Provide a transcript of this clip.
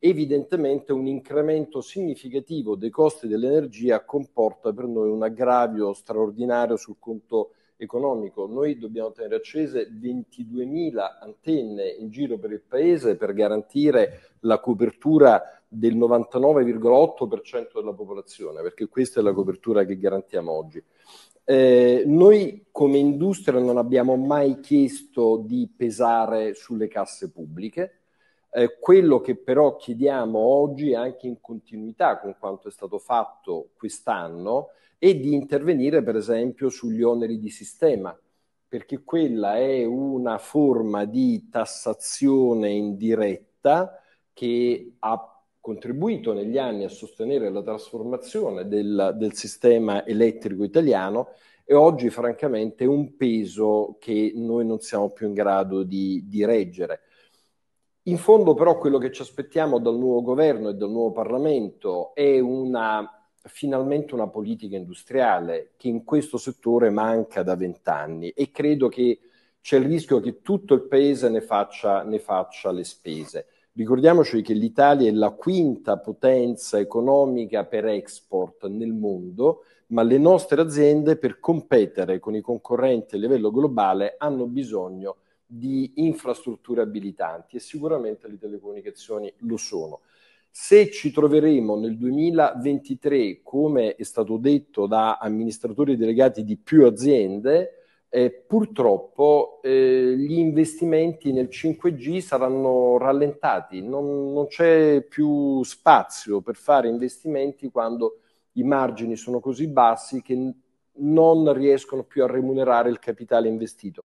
evidentemente un incremento significativo dei costi dell'energia comporta per noi un aggravio straordinario sul conto economico. Noi dobbiamo tenere accese 22.000 antenne in giro per il paese per garantire la copertura del 99,8% della popolazione, perché questa è la copertura che garantiamo oggi. Eh, noi come industria non abbiamo mai chiesto di pesare sulle casse pubbliche, eh, quello che però chiediamo oggi, anche in continuità con quanto è stato fatto quest'anno, è di intervenire per esempio sugli oneri di sistema, perché quella è una forma di tassazione indiretta che ha contribuito negli anni a sostenere la trasformazione del, del sistema elettrico italiano e oggi francamente è un peso che noi non siamo più in grado di, di reggere in fondo però quello che ci aspettiamo dal nuovo governo e dal nuovo Parlamento è una, finalmente una politica industriale che in questo settore manca da vent'anni e credo che c'è il rischio che tutto il Paese ne faccia, ne faccia le spese. Ricordiamoci che l'Italia è la quinta potenza economica per export nel mondo, ma le nostre aziende per competere con i concorrenti a livello globale hanno bisogno di di infrastrutture abilitanti e sicuramente le telecomunicazioni lo sono. Se ci troveremo nel 2023, come è stato detto da amministratori delegati di più aziende, eh, purtroppo eh, gli investimenti nel 5G saranno rallentati, non, non, c'è più spazio per fare investimenti quando i margini sono così bassi che non riescono più a remunerare il capitale investito.